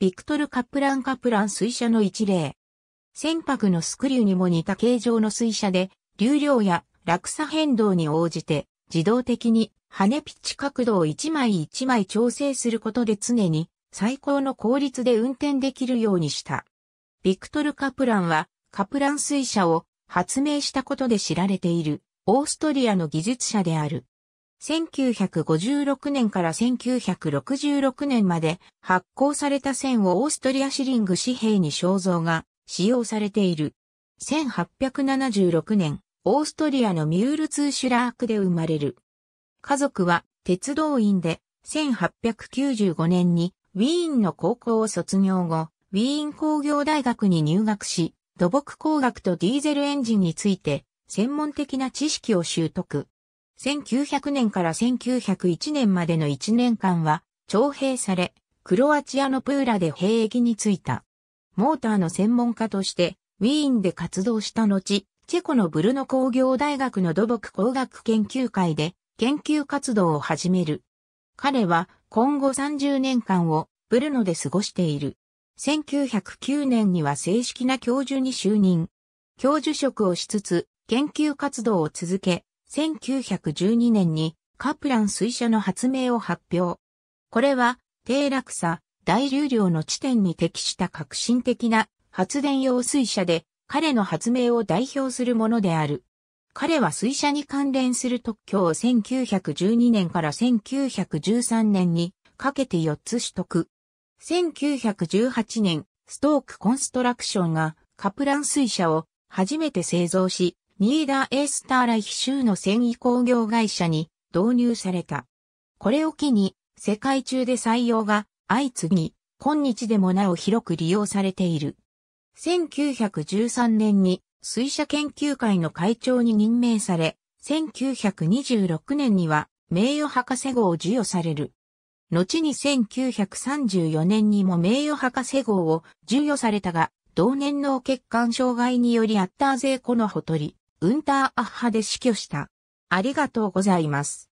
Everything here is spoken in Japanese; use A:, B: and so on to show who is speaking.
A: ビクトル・カプラン・カプラン水車の一例。船舶のスクリューにも似た形状の水車で、流量や落差変動に応じて、自動的に羽ピッチ角度を一枚一枚調整することで常に最高の効率で運転できるようにした。ビクトル・カプランは、カプラン水車を発明したことで知られている、オーストリアの技術者である。1956年から1966年まで発行された線をオーストリアシリング紙幣に肖像が使用されている。1876年、オーストリアのミュールツーシュラークで生まれる。家族は鉄道員で、1895年にウィーンの高校を卒業後、ウィーン工業大学に入学し、土木工学とディーゼルエンジンについて専門的な知識を習得。1900年から1901年までの1年間は、徴兵され、クロアチアのプーラで兵役に就いた。モーターの専門家として、ウィーンで活動した後、チェコのブルノ工業大学の土木工学研究会で研究活動を始める。彼は今後30年間をブルノで過ごしている。1909年には正式な教授に就任。教授職をしつつ研究活動を続け、1912年にカプラン水車の発明を発表。これは低落差、大流量の地点に適した革新的な発電用水車で彼の発明を代表するものである。彼は水車に関連する特許を1912年から1913年にかけて4つ取得。1918年、ストークコンストラクションがカプラン水車を初めて製造し、ニーダーエースターライヒ州の繊維工業会社に導入された。これを機に世界中で採用が相次ぎ、今日でもなお広く利用されている。1913年に水車研究会の会長に任命され、1926年には名誉博士号を授与される。後に1934年にも名誉博士号を授与されたが、同年の血管障害によりアッターゼーコのほとり、ウンターアッハで死去した。ありがとうございます。